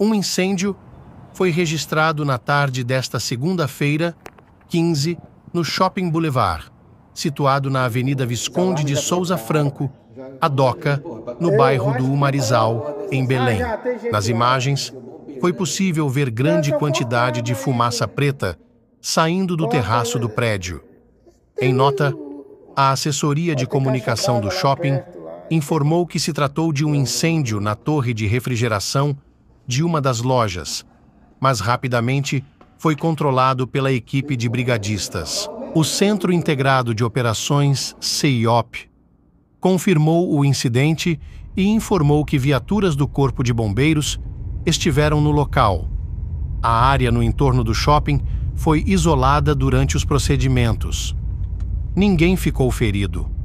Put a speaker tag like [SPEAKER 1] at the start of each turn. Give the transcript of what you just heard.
[SPEAKER 1] Um incêndio foi registrado na tarde desta segunda-feira, 15, no Shopping Boulevard, situado na Avenida Visconde de Souza Franco, a Doca, no bairro do Umarizal, em Belém. Nas imagens, foi possível ver grande quantidade de fumaça preta saindo do terraço do prédio. Em nota, a assessoria de comunicação do shopping informou que se tratou de um incêndio na torre de refrigeração de uma das lojas, mas rapidamente foi controlado pela equipe de brigadistas. O Centro Integrado de Operações, CIOP, confirmou o incidente e informou que viaturas do Corpo de Bombeiros estiveram no local. A área no entorno do shopping foi isolada durante os procedimentos. Ninguém ficou ferido.